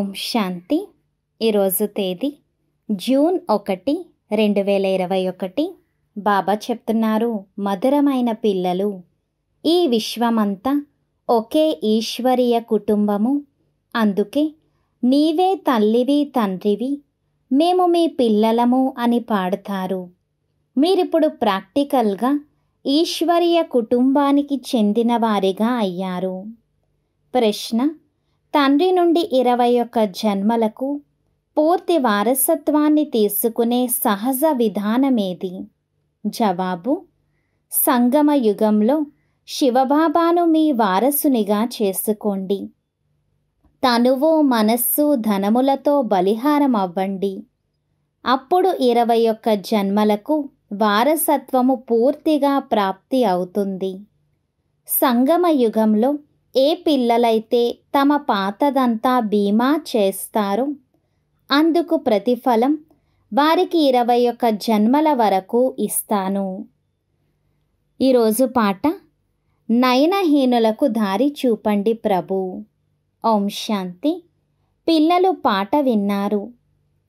ఓం శాంతి ఈరోజు తేదీ జూన్ ఒకటి రెండు వేల ఇరవై ఒకటి బాబా చెప్తున్నారు మధురమైన పిల్లలు ఈ విశ్వమంతా ఒకే ఈశ్వరీయ కుటుంబము అందుకే నీవే తల్లివి తండ్రివి మేము మీ పిల్లలము అని పాడతారు మీరిప్పుడు ప్రాక్టికల్గా ఈశ్వరీయ కుటుంబానికి చెందినవారిగా అయ్యారు ప్రశ్న తండ్రి నుండి ఇరవై ఒక్క జన్మలకు పూర్తి వారసత్వాన్ని తీసుకునే సహజ విధానమేది జవాబు సంగమ యుగంలో శివబాబాను మీ వారసునిగా చేసుకోండి తనువు మనస్సు ధనములతో బలిహారం అవ్వండి అప్పుడు ఇరవై ఒక్క జన్మలకు వారసత్వము పూర్తిగా ప్రాప్తి అవుతుంది సంగమ యుగంలో ఏ పిల్లలైతే తమ పాతదంతా బీమా చేస్తారో అందుకు ప్రతిఫలం వారికి ఇరవై ఒక్క జన్మల వరకు ఇస్తాను ఈరోజు పాట నయనహీనులకు దారి చూపండి ప్రభు ఓం శాంతి పిల్లలు పాట విన్నారు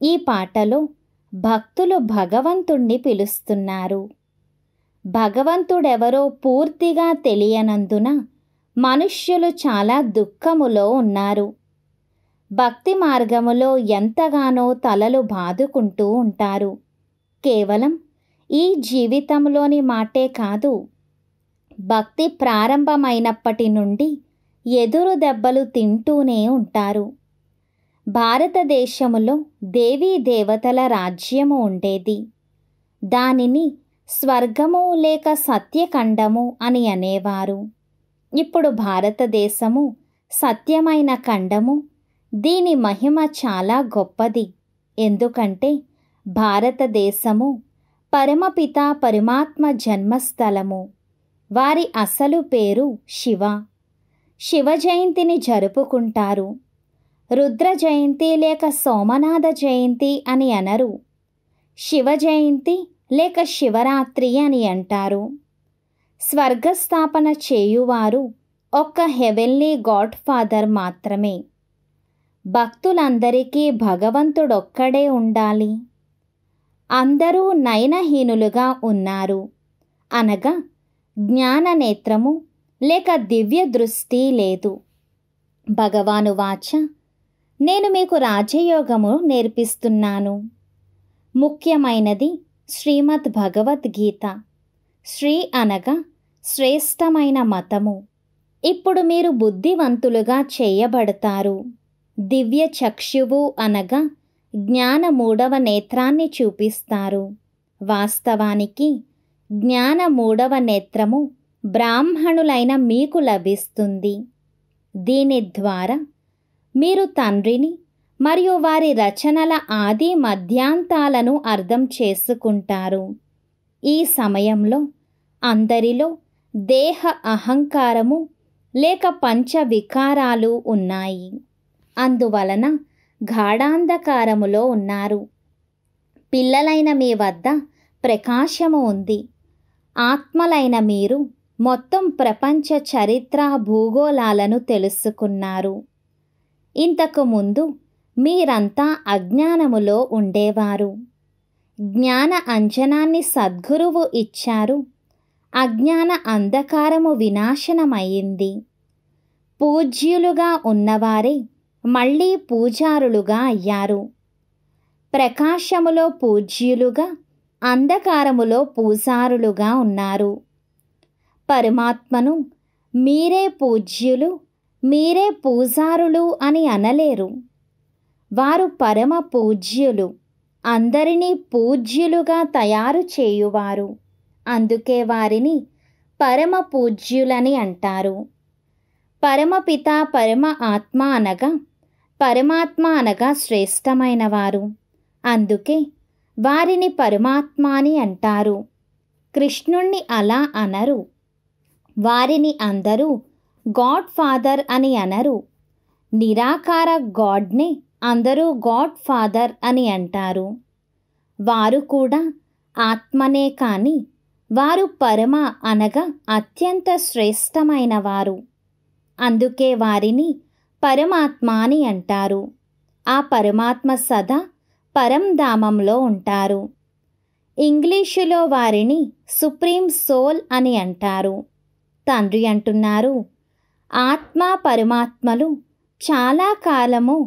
ఈ పాటలో భక్తులు భగవంతుణ్ణి పిలుస్తున్నారు భగవంతుడెవరో పూర్తిగా తెలియనందున మనుష్యులు చాలా దుఃఖములో ఉన్నారు భక్తి మార్గములో ఎంతగానో తలలు బాదుకుంటూ ఉంటారు కేవలం ఈ జీవితంలోని మాటే కాదు భక్తి ప్రారంభమైనప్పటి నుండి ఎదురు దెబ్బలు తింటూనే ఉంటారు భారతదేశములో దేవీ దేవతల రాజ్యము ఉండేది దానిని స్వర్గము లేక సత్యఖండము అని అనేవారు ఇప్పుడు భారతదేశము సత్యమైన ఖండము దీని మహిమ చాలా గొప్పది ఎందుకంటే భారతదేశము పరమపిత పరమాత్మ జన్మస్థలము వారి అసలు పేరు శివ శివ జయంతిని జరుపుకుంటారు రుద్ర జయంతి లేక సోమనాథ జయంతి అని అనరు శివ జయంతి లేక శివరాత్రి అని అంటారు స్వర్గస్థాపన చేయువారు ఒక్క హెవెన్లీ గాడ్ ఫాదర్ మాత్రమే భక్తులందరికీ భగవంతుడొక్కడే ఉండాలి అందరూ నయనహీనులుగా ఉన్నారు అనగా జ్ఞాన నేత్రము లేక దివ్య దృష్టి లేదు భగవాను వాచ నేను మీకు రాజయోగము నేర్పిస్తున్నాను ముఖ్యమైనది శ్రీమద్ భగవద్గీత శ్రీ అనగా శ్రేష్టమైన మతము ఇప్పుడు మీరు బుద్ధివంతులుగా చేయబడతారు దివ్య చక్షువు అనగా జ్ఞాన మూడవ నేత్రాన్ని చూపిస్తారు వాస్తవానికి జ్ఞాన మూడవ నేత్రము బ్రాహ్మణులైన మీకు లభిస్తుంది దీని ద్వారా మీరు తండ్రిని మరియు వారి రచనల ఆది మధ్యాంతాలను అర్థం చేసుకుంటారు ఈ సమయంలో అందరిలో దేహ అహంకారము లేక పంచ వికారాలు ఉన్నాయి అందువలన గాఢాంధకారములో ఉన్నారు పిల్లలైన మీ వద్ద ప్రకాశము ఉంది ఆత్మలైన మీరు మొత్తం ప్రపంచ చరిత్ర భూగోళాలను తెలుసుకున్నారు ఇంతకు ముందు మీరంతా అజ్ఞానములో ఉండేవారు జ్ఞాన అంజనాన్ని సద్గురువు ఇచ్చారు అజ్ఞాన అంధకారము వినాశనమైంది పూజ్యులుగా ఉన్నవారే మళ్ళీ పూజారులుగా అయ్యారు ప్రకాశములో పూజ్యులుగా అంధకారములో పూజారులుగా ఉన్నారు పరమాత్మను మీరే పూజ్యులు మీరే పూజారులు అని అనలేరు వారు పరమ పూజ్యులు అందరినీ పూజ్యులుగా తయారు చేయువారు అందుకే వారిని పరమ పూజ్యులని అంటారు పరమపిత పరమ ఆత్మ అనగా పరమాత్మ అనగా శ్రేష్టమైన వారు అందుకే వారిని పరమాత్మ అని అంటారు కృష్ణుణ్ణి అలా అనరు వారిని అందరూ గాడ్ ఫాదర్ అని అనరు నిరాకార గాడ్నే అందరూ గాడ్ ఫాదర్ అని అంటారు వారు కూడా ఆత్మనే కానీ వారు పరమ అనగా అత్యంత శ్రేష్టమైన వారు అందుకే వారిని పరమాత్మ అని అంటారు ఆ పరమాత్మ సదా పరంధామంలో ఉంటారు ఇంగ్లీషులో వారిని సుప్రీం సోల్ అని అంటారు తండ్రి అంటున్నారు ఆత్మ పరమాత్మలు చాలా కాలము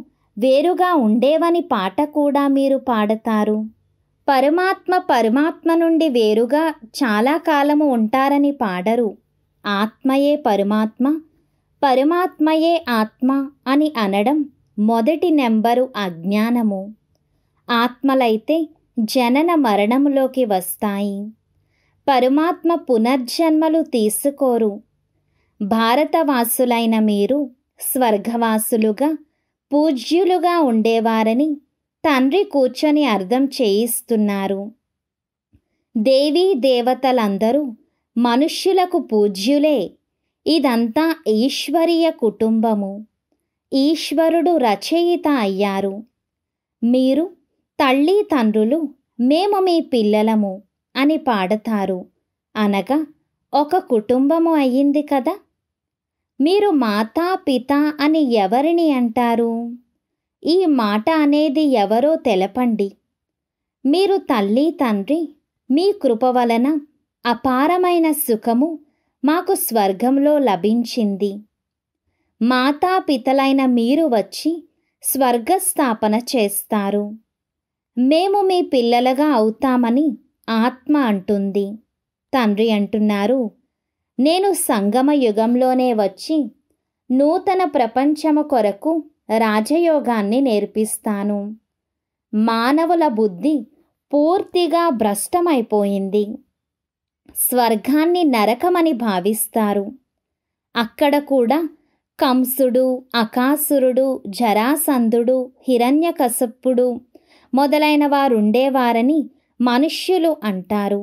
వేరుగా ఉండేవని పాట కూడా మీరు పాడతారు పరమాత్మ పరమాత్మ నుండి వేరుగా చాలా కాలము ఉంటారని పాడరు ఆత్మయే పరమాత్మ పరమాత్మయే ఆత్మ అని అనడం మొదటి నెంబరు అజ్ఞానము ఆత్మలైతే జనన మరణములోకి వస్తాయి పరమాత్మ పునర్జన్మలు తీసుకోరు భారతవాసులైన మీరు స్వర్గవాసులుగా పూజ్యులుగా ఉండేవారని తండ్రి కూర్చొని అర్థం చేయిస్తున్నారు దేవీ దేవతలందరూ మనుష్యులకు పూజ్యులే ఇదంతా ఈశ్వరీయ కుటుంబము ఈశ్వరుడు రచయిత అయ్యారు మీరు తల్లి తండ్రులు మేము మీ పిల్లలము అని పాడతారు అనగా ఒక కుటుంబము అయ్యింది కదా మీరు మాతా పిత అని ఎవరిని అంటారు ఈ మాట అనేది ఎవరో తెలపండి మీరు తల్లి తండ్రి మీ కృప వలన అపారమైన సుఖము మాకు స్వర్గంలో లభించింది మాతాపితలైన మీరు వచ్చి స్వర్గస్థాపన చేస్తారు మేము మీ పిల్లలుగా అవుతామని ఆత్మ అంటుంది తండ్రి అంటున్నారు నేను సంగమ యుగంలోనే వచ్చి నూతన ప్రపంచము కొరకు రాజయోగాన్ని నేర్పిస్తాను మానవుల బుద్ధి పూర్తిగా భ్రష్టమైపోయింది స్వర్గాన్ని నరకమని భావిస్తారు అక్కడ కూడా కంసుడు అకాసురుడు జరాసంధుడు హిరణ్యకసప్పుడు మొదలైన వారుండేవారని మనుష్యులు అంటారు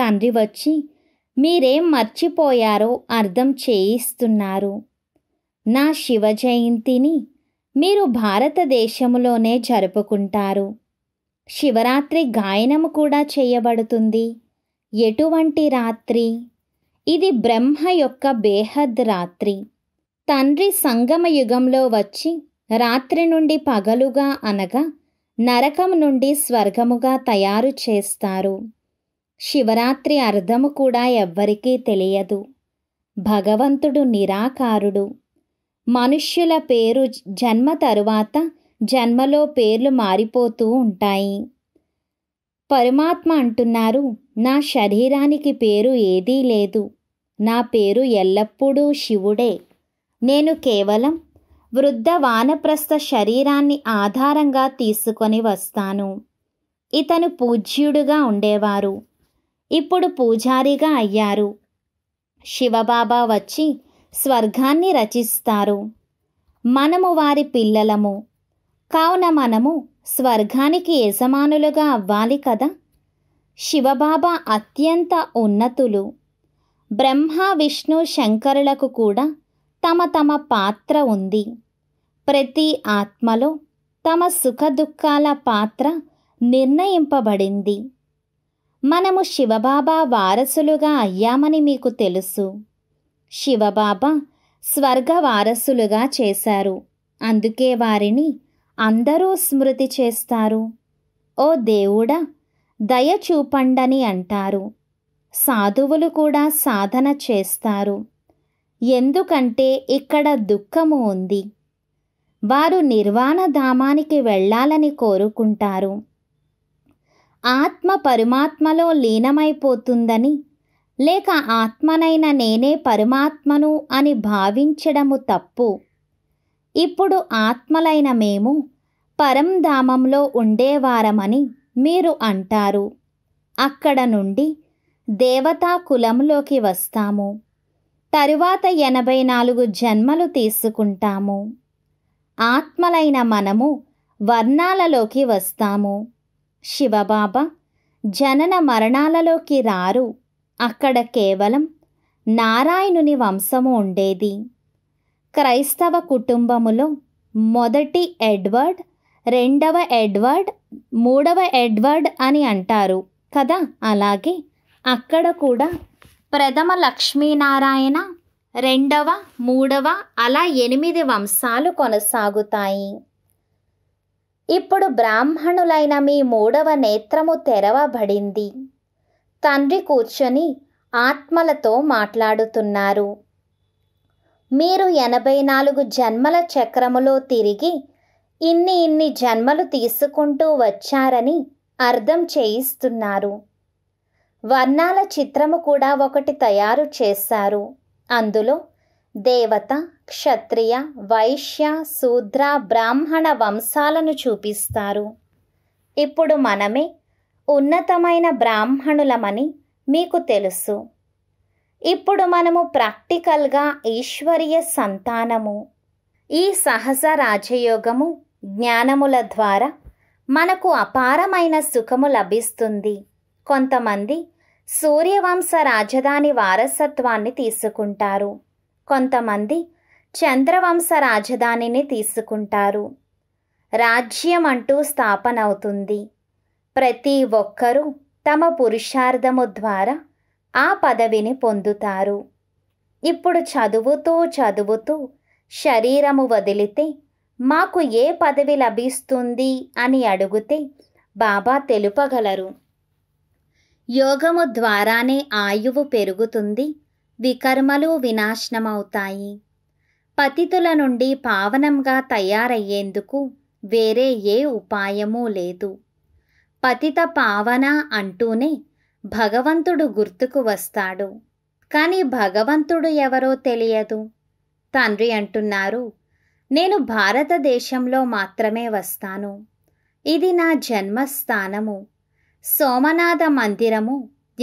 తండ్రి వచ్చి మీరేం మర్చిపోయారో అర్థం చేయిస్తున్నారు నా శివ జయంతిని మీరు భారతదేశంలోనే జరుపుకుంటారు శివరాత్రి గాయనము కూడా చేయబడుతుంది ఎటువంటి రాత్రి ఇది బ్రహ్మ యొక్క బేహద్ రాత్రి తండ్రి సంగమ యుగంలో వచ్చి రాత్రి నుండి పగలుగా అనగా నరకం నుండి స్వర్గముగా తయారు చేస్తారు శివరాత్రి అర్థము కూడా ఎవ్వరికీ తెలియదు భగవంతుడు నిరాకారుడు మనుష్యుల పేరు జన్మ తరువాత జన్మలో పేర్లు మారిపోతూ ఉంటాయి పరమాత్మ అంటున్నారు నా శరీరానికి పేరు ఏదీ లేదు నా పేరు ఎల్లప్పుడూ శివుడే నేను కేవలం వృద్ధ వానప్రస్థ శరీరాన్ని ఆధారంగా తీసుకొని వస్తాను ఇతను పూజ్యుడుగా ఉండేవారు ఇప్పుడు పూజారిగా అయ్యారు శివబాబా వచ్చి స్వర్గాన్ని రచిస్తారు మనము వారి పిల్లలము కావున మనము స్వర్గానికి యజమానులుగా అవ్వాలి కదా శివబాబా అత్యంత ఉన్నతులు బ్రహ్మ విష్ణు శంకరులకు కూడా తమ తమ పాత్ర ఉంది ప్రతి ఆత్మలో తమ సుఖదుఖాల పాత్ర నిర్ణయింపబడింది మనము శివబాబా వారసులుగా అయ్యామని మీకు తెలుసు శివబాబా స్వర్గ వారసులుగా చేశారు అందుకే వారిని అందరూ స్మృతి చేస్తారు ఓ దేవుడా దయ చూపండని అంటారు సాధువులు కూడా సాధన చేస్తారు ఎందుకంటే ఇక్కడ దుఃఖము ఉంది వారు నిర్వాణ ధామానికి వెళ్ళాలని కోరుకుంటారు ఆత్మ పరమాత్మలో లీనమైపోతుందని లేక ఆత్మనైన నేనే పరమాత్మను అని భావించడము తప్పు ఇప్పుడు ఆత్మలైన మేము పరంధామంలో ఉండేవారమని మీరు అంటారు అక్కడ నుండి దేవతా కులంలోకి వస్తాము తరువాత ఎనభై నాలుగు జన్మలు తీసుకుంటాము ఆత్మలైన మనము వర్ణాలలోకి వస్తాము శివబాబా జనన మరణాలలోకి రారు అక్కడ కేవలం నారాయణుని వంశము ఉండేది క్రైస్తవ కుటుంబములో మొదటి ఎడ్వర్డ్ రెండవ ఎడ్వర్డ్ మూడవ ఎడ్వర్డ్ అని అంటారు కదా అలాగే అక్కడ కూడా ప్రథమ లక్ష్మీనారాయణ రెండవ మూడవ అలా ఎనిమిది వంశాలు కొనసాగుతాయి ఇప్పుడు బ్రాహ్మణులైన మీ మూడవ నేత్రము తెరవబడింది తండ్రి కూర్చొని ఆత్మలతో మాట్లాడుతున్నారు మీరు ఎనభై నాలుగు జన్మల చక్రములో తిరిగి ఇన్ని ఇన్ని జన్మలు తీసుకుంటూ వచ్చారని అర్థం చేయిస్తున్నారు వర్ణాల చిత్రము కూడా ఒకటి తయారు చేశారు అందులో దేవత క్షత్రియ వైశ్య శూద్ర బ్రాహ్మణ వంశాలను చూపిస్తారు ఇప్పుడు మనమే ఉన్నతమైన బ్రాహ్మణులమని మీకు తెలుసు ఇప్పుడు మనము ప్రాక్టికల్గా ఈశ్వరీయ సంతానము ఈ సహజ రాజయోగము జ్ఞానముల ద్వారా మనకు అపారమైన సుఖము లభిస్తుంది కొంతమంది సూర్యవంశ రాజధాని వారసత్వాన్ని తీసుకుంటారు కొంతమంది చంద్రవంశ రాజధానిని తీసుకుంటారు రాజ్యం అంటూ స్థాపనవుతుంది ప్రతి ఒక్కరూ తమ పురుషార్థము ద్వారా ఆ పదవిని పొందుతారు ఇప్పుడు చదువుతూ చదువుతూ శరీరము వదిలితే మాకు ఏ పదవి లభిస్తుంది అని అడిగితే బాబా తెలుపగలరు యోగము ద్వారానే ఆయువు పెరుగుతుంది వికర్మలు వినాశనమవుతాయి పతితుల నుండి పావనంగా తయారయ్యేందుకు వేరే ఏ ఉపాయమూ లేదు పతిత పావన అంటూనే భగవంతుడు గుర్తుకు వస్తాడు కానీ భగవంతుడు ఎవరో తెలియదు తండ్రి అంటున్నారు నేను భారతదేశంలో మాత్రమే వస్తాను ఇది నా జన్మస్థానము సోమనాథ మందిరము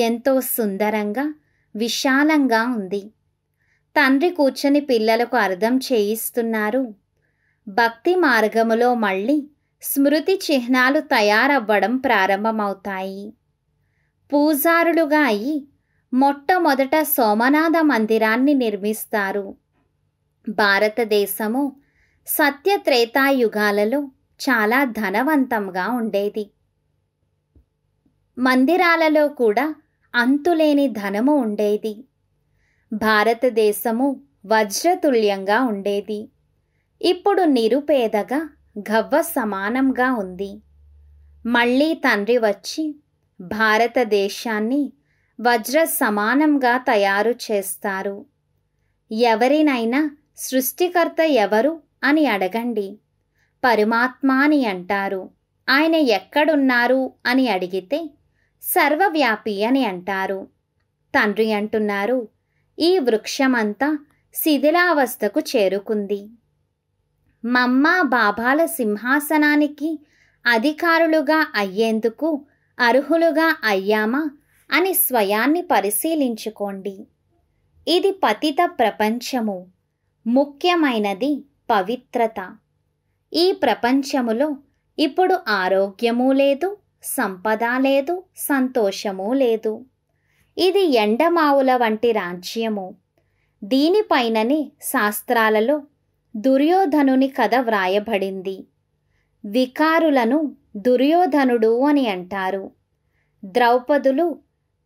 ఎంతో సుందరంగా విశాలంగా ఉంది తండ్రి కూర్చొని పిల్లలకు అర్థం చేయిస్తున్నారు భక్తి మార్గములో మళ్ళీ స్మృతి చిహ్నాలు తయారవ్వడం ప్రారంభమవుతాయి పూజారులుగా అయి మొట్టమొదట సోమనాథ మందిరాన్ని నిర్మిస్తారు భారతదేశము సత్యత్రేతాయుగాలలో చాలా ధనవంతంగా ఉండేది మందిరాలలో కూడా అంతులేని ధనము ఉండేది భారతదేశము వజ్రతుల్యంగా ఉండేది ఇప్పుడు నిరుపేదగా గవ్వ సమానంగా ఉంది మళ్ళీ తండ్రి వచ్చి భారతదేశాన్ని వజ్ర సమానంగా తయారు చేస్తారు ఎవరినైనా సృష్టికర్త ఎవరు అని అడగండి పరమాత్మ అని అంటారు ఆయన ఎక్కడున్నారు అని అడిగితే సర్వవ్యాపి అని అంటారు తండ్రి అంటున్నారు ఈ వృక్షమంతా శిథిలావస్థకు చేరుకుంది మమ్మ బాబాల సింహాసనానికి అధికారులుగా అయ్యేందుకు అర్హులుగా అయ్యామా అని స్వయాన్ని పరిశీలించుకోండి ఇది పతిత ప్రపంచము ముఖ్యమైనది పవిత్రత ఈ ప్రపంచములో ఇప్పుడు ఆరోగ్యము లేదు సంపద లేదు సంతోషము లేదు ఇది ఎండమావుల వంటి రాజ్యము దీనిపైననే శాస్త్రాలలో దుర్యోధనుని కథ వ్రాయబడింది వికారులను దుర్యోధనుడు అని అంటారు ద్రౌపదులు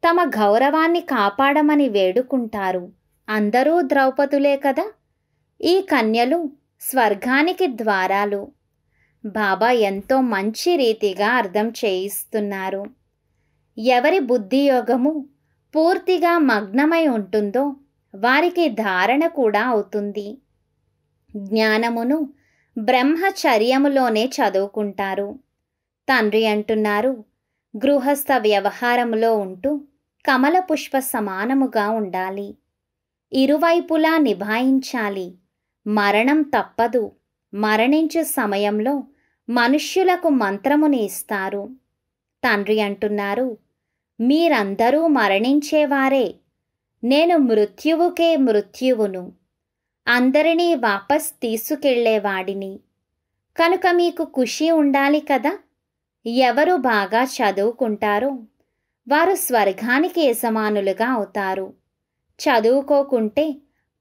తమ గౌరవాన్ని కాపాడమని వేడుకుంటారు అందరూ ద్రౌపదులే కదా ఈ కన్యలు స్వర్గానికి ద్వారాలు బాబా ఎంతో మంచి రీతిగా అర్థం చేయిస్తున్నారు ఎవరి బుద్ధియోగము పూర్తిగా మగ్నమై ఉంటుందో వారికి ధారణ కూడా అవుతుంది జ్ఞానమును బ్రహ్మచర్యములోనే చదువుకుంటారు తండ్రి అంటున్నారు గృహస్థ వ్యవహారములో ఉంటూ కమల పుష్ప సమానముగా ఉండాలి ఇరువైపులా నిభాయించాలి మరణం తప్పదు మరణించు సమయంలో మనుష్యులకు మంత్రముని ఇస్తారు తండ్రి అంటున్నారు మీరందరూ మరణించేవారే నేను మృత్యువుకే మృత్యువును అందరినీ వాపస్ తీసుకెళ్లేవాడిని కనుక మీకు ఖుషి ఉండాలి కదా ఎవరు బాగా చదువుకుంటారో వారు స్వర్గానికి యజమానులుగా అవుతారు చదువుకోకుంటే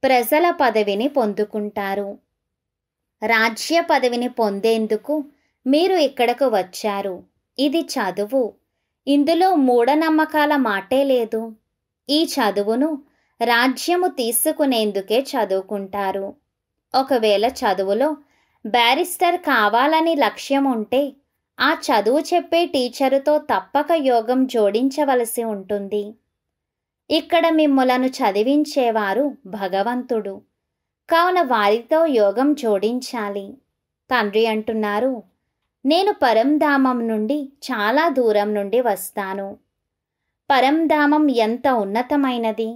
ప్రజల పదవిని పొందుకుంటారు రాజ్య పదవిని పొందేందుకు మీరు ఇక్కడకు వచ్చారు ఇది చదువు ఇందులో మూఢనమ్మకాల మాటే లేదు ఈ చదువును రాజ్యము తీసుకునేందుకే చదువుకుంటారు ఒకవేళ చదువులో బ్యారిస్టర్ కావాలని లక్ష్యం ఉంటే ఆ చదువు చెప్పే టీచరుతో తప్పక యోగం జోడించవలసి ఉంటుంది ఇక్కడ మిమ్మలను చదివించేవారు భగవంతుడు కావున వారితో యోగం జోడించాలి తండ్రి అంటున్నారు నేను పరంధామం నుండి చాలా దూరం నుండి వస్తాను పరంధామం ఎంత ఉన్నతమైనది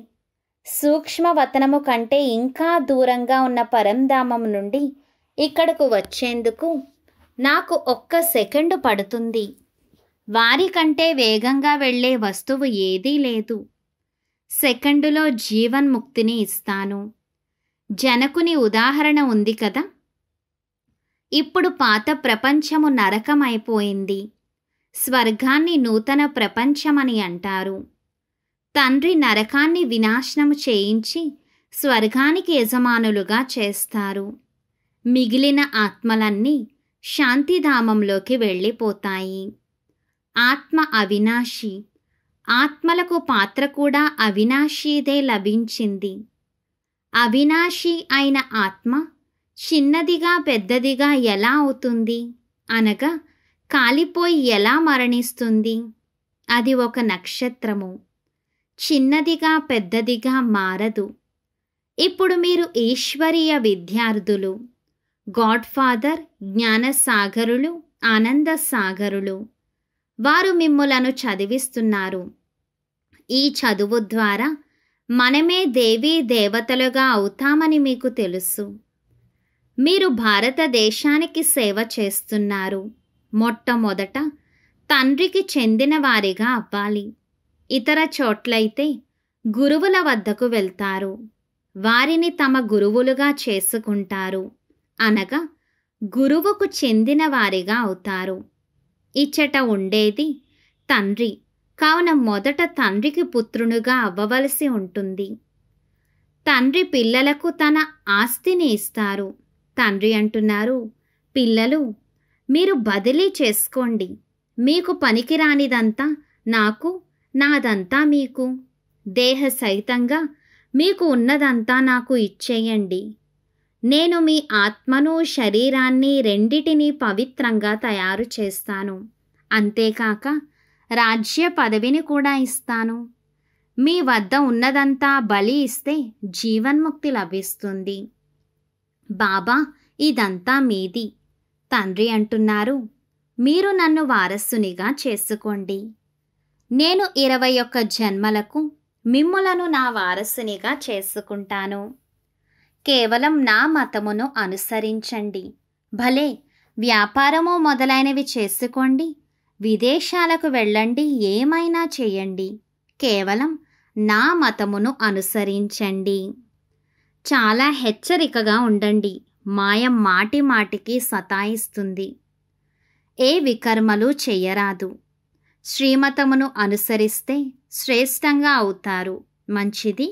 సూక్ష్మవతనము కంటే ఇంకా దూరంగా ఉన్న పరంధామం నుండి ఇక్కడకు వచ్చేందుకు నాకు ఒక్క సెకండ్ పడుతుంది వారికంటే వేగంగా వెళ్ళే వస్తువు ఏదీ లేదు సెకండులో జీవన్ముక్తిని ఇస్తాను జనకుని ఉదాహరణ ఉంది కదా ఇప్పుడు పాత ప్రపంచము నరకమైపోయింది స్వర్గాన్ని నూతన ప్రపంచమని అంటారు తండ్రి నరకాన్ని వినాశనము చేయించి స్వర్గానికి యజమానులుగా చేస్తారు మిగిలిన ఆత్మలన్నీ శాంతిధామంలోకి వెళ్ళిపోతాయి ఆత్మ అవినాశి ఆత్మలకు పాత్ర కూడా అవినాశీదే లభించింది అవినాశి అయిన ఆత్మ చిన్నదిగా పెద్దదిగా ఎలా అవుతుంది అనగా కాలిపోయి ఎలా మరణిస్తుంది అది ఒక నక్షత్రము చిన్నదిగా పెద్దదిగా మారదు ఇప్పుడు మీరు ఈశ్వరీయ విద్యార్థులు గాడ్ఫాదర్ జ్ఞానసాగరులు ఆనంద సాగరులు వారు మిమ్ములను చదివిస్తున్నారు ఈ చదువు ద్వారా మనమే దేవీ దేవతలుగా అవుతామని మీకు తెలుసు మీరు భారతదేశానికి సేవ చేస్తున్నారు మొట్టమొదట తండ్రికి చెందిన వారిగా అవ్వాలి ఇతర చోట్లయితే గురువుల వద్దకు వెళ్తారు వారిని తమ గురువులుగా చేసుకుంటారు అనగా గురువుకు చెందిన వారిగా అవుతారు ఇచ్చట ఉండేది తండ్రి కావున మొదట తండ్రికి పుత్రునుగా అవ్వవలసి ఉంటుంది తండ్రి పిల్లలకు తన ఆస్తిని ఇస్తారు తండ్రి అంటున్నారు పిల్లలు మీరు బదిలీ చేసుకోండి మీకు పనికిరానిదంతా నాకు నాదంతా మీకు దేహ సహితంగా మీకు ఉన్నదంతా నాకు ఇచ్చేయండి నేను మీ ఆత్మను శరీరాన్ని రెండిటినీ పవిత్రంగా తయారు చేస్తాను అంతేకాక రాజ్య పదవిని కూడా ఇస్తాను మీ వద్ద ఉన్నదంతా బలి ఇస్తే జీవన్ముక్తి లభిస్తుంది బాబా ఇదంతా మీది తండ్రి అంటున్నారు మీరు నన్ను వారసునిగా చేసుకోండి నేను ఇరవై ఒక్క జన్మలకు మిమ్ములను నా వారసునిగా చేసుకుంటాను కేవలం నా మతమును అనుసరించండి భలే వ్యాపారము మొదలైనవి చేసుకోండి విదేశాలకు వెళ్ళండి ఏమైనా చేయండి కేవలం నా మతమును అనుసరించండి చాలా హెచ్చరికగా ఉండండి మాయ మాటి మాటికి సతాయిస్తుంది ఏ వికర్మలు చేయరాదు శ్రీమతమును అనుసరిస్తే శ్రేష్టంగా అవుతారు మంచిది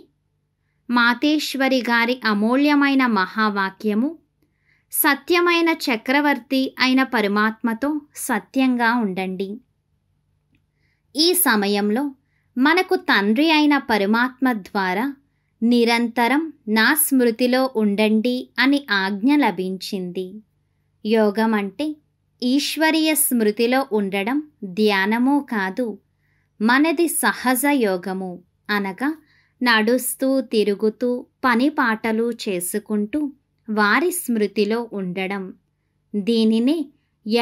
మాతేశ్వరి గారి అమూల్యమైన మహావాక్యము సత్యమైన చక్రవర్తి అయిన పరమాత్మతో సత్యంగా ఉండండి ఈ సమయంలో మనకు తండ్రి అయిన పరమాత్మ ద్వారా నిరంతరం నా స్మృతిలో ఉండండి అని ఆజ్ఞ లభించింది యోగం అంటే ఈశ్వరీయ స్మృతిలో ఉండడం ధ్యానమూ కాదు మనది సహజ యోగము అనగా నడుస్తూ తిరుగుతూ పని పాటలు చేసుకుంటూ వారి స్మృతిలో ఉండడం దీనినే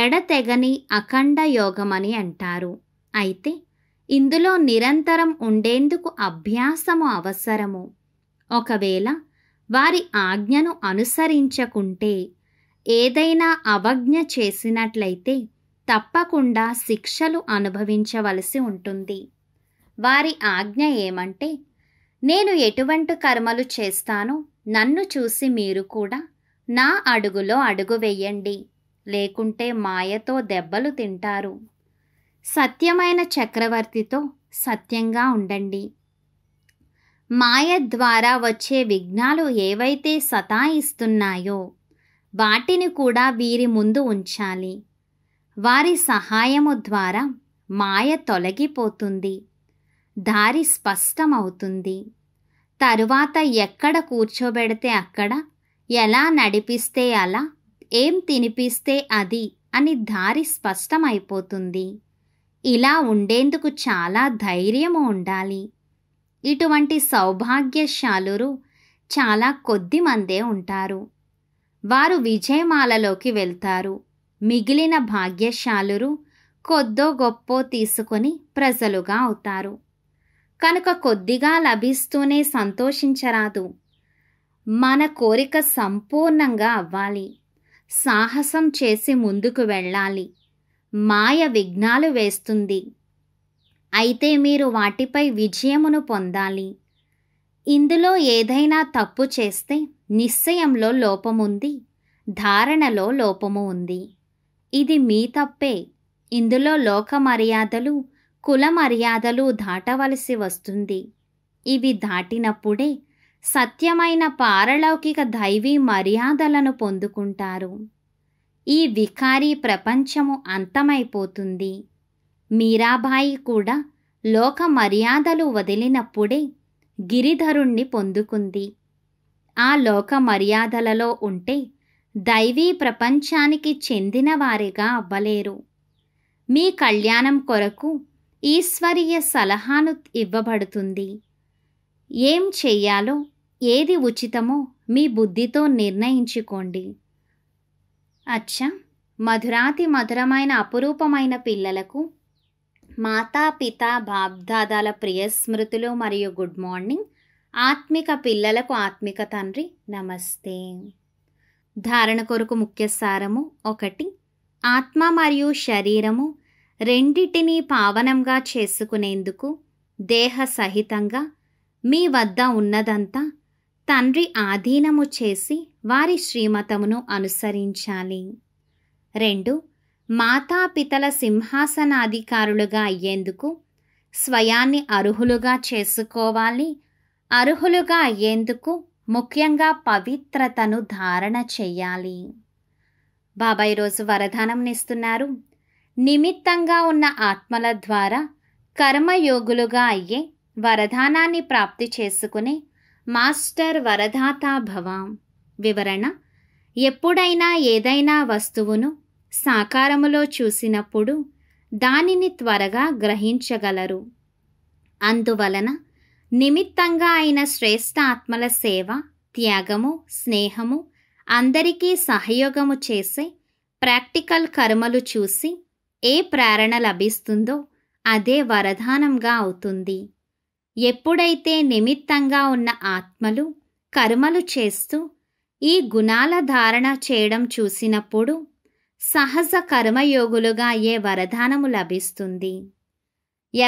ఎడతెగని అఖండ యోగమని అంటారు అయితే ఇందులో నిరంతరం ఉండేందుకు అభ్యాసము అవసరము ఒకవేళ వారి ఆజ్ఞను అనుసరించకుంటే ఏదైనా అవజ్ఞ చేసినట్లయితే తప్పకుండా శిక్షలు అనుభవించవలసి ఉంటుంది వారి ఆజ్ఞ ఏమంటే నేను ఎటువంటి కర్మలు చేస్తానో నన్ను చూసి మీరు కూడా నా అడుగులో అడుగు వెయ్యండి లేకుంటే మాయతో దెబ్బలు తింటారు సత్యమైన చక్రవర్తితో సత్యంగా ఉండండి మాయ ద్వారా వచ్చే విఘ్నాలు ఏవైతే సతాయిస్తున్నాయో వాటిని కూడా వీరి ముందు ఉంచాలి వారి సహాయము ద్వారా మాయ తొలగిపోతుంది దారి స్పష్టమవుతుంది తరువాత ఎక్కడ కూర్చోబెడితే అక్కడ ఎలా నడిపిస్తే అలా ఏం తినిపిస్తే అది అని దారి స్పష్టమైపోతుంది ఇలా ఉండేందుకు చాలా ధైర్యము ఉండాలి ఇటువంటి సౌభాగ్యశాలురు చాలా కొద్ది మందే ఉంటారు వారు విజయమాలలోకి వెళ్తారు మిగిలిన భాగ్యశాలురు కొద్దో గొప్పో తీసుకొని ప్రజలుగా అవుతారు కనుక కొద్దిగా లభిస్తూనే సంతోషించరాదు మన కోరిక సంపూర్ణంగా అవ్వాలి సాహసం చేసి ముందుకు వెళ్ళాలి మాయ విఘ్నాలు వేస్తుంది అయితే మీరు వాటిపై విజయమును పొందాలి ఇందులో ఏదైనా తప్పు చేస్తే నిశ్చయంలో లోపముంది ధారణలో లోపము ఉంది ఇది మీ తప్పే ఇందులో లోక మర్యాదలు కుల మర్యాదలు దాటవలసి వస్తుంది ఇవి దాటినప్పుడే సత్యమైన పారలౌకిక దైవీ మర్యాదలను పొందుకుంటారు ఈ వికారీ ప్రపంచము అంతమైపోతుంది మీరాబాయి కూడా లోక మర్యాదలు వదిలినప్పుడే గిరిధరుణ్ణి పొందుకుంది ఆ లోక మర్యాదలలో ఉంటే దైవీ ప్రపంచానికి చెందిన వారిగా అవ్వలేరు మీ కళ్యాణం కొరకు ఈశ్వరీయ సలహాను ఇవ్వబడుతుంది ఏం చెయ్యాలో ఏది ఉచితమో మీ బుద్ధితో నిర్ణయించుకోండి అచ్చా మధురాతి మధురమైన అపురూపమైన పిల్లలకు మాతా పిత బాబ్దాదాల ప్రియ స్మృతులు మరియు గుడ్ మార్నింగ్ ఆత్మిక పిల్లలకు ఆత్మిక తండ్రి నమస్తే ధారణ కొరకు ముఖ్య సారము ఒకటి ఆత్మ మరియు శరీరము రెండిటిని పావనంగా చేసుకునేందుకు దేహ సహితంగా మీ వద్ద ఉన్నదంతా తండ్రి ఆధీనము చేసి వారి శ్రీమతమును అనుసరించాలి రెండు మాతాపితల సింహాసనాధికారులుగా అయ్యేందుకు స్వయాన్ని అర్హులుగా చేసుకోవాలి అర్హులుగా అయ్యేందుకు ముఖ్యంగా పవిత్రతను ధారణ చెయ్యాలి బాబా ఈరోజు వరదానంనిస్తున్నారు నిమిత్తంగా ఉన్న ఆత్మల ద్వారా కర్మయోగులుగా అయ్యే వరదానాన్ని ప్రాప్తి చేసుకునే మాస్టర్ వరదాతా భవ వివరణ ఎప్పుడైనా ఏదైనా వస్తువును సాకారములో చూసినప్పుడు దానిని త్వరగా గ్రహించగలరు అందువలన నిమిత్తంగా అయిన శ్రేష్ట ఆత్మల సేవ త్యాగము స్నేహము అందరికీ సహయోగము చేసే ప్రాక్టికల్ కర్మలు చూసి ఏ ప్రేరణ లభిస్తుందో అదే వరదానంగా అవుతుంది ఎప్పుడైతే నిమిత్తంగా ఉన్న ఆత్మలు కర్మలు చేస్తూ ఈ గుణాల ధారణ చేయడం చూసినప్పుడు సహజ కర్మయోగులుగా ఏ వరదానము లభిస్తుంది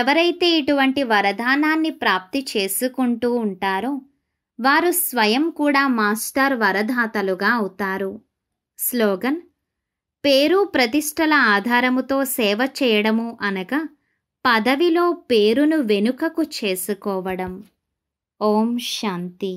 ఎవరైతే ఇటువంటి వరదానాన్ని ప్రాప్తి చేసుకుంటూ ఉంటారో వారు స్వయం కూడా మాస్టర్ వరదాతలుగా అవుతారు స్లోగన్ పేరు ప్రతిష్టల ఆధారముతో సేవ చేయడము అనగా పదవిలో పేరును వెనుకకు చేసుకోవడం ఓం శాంతి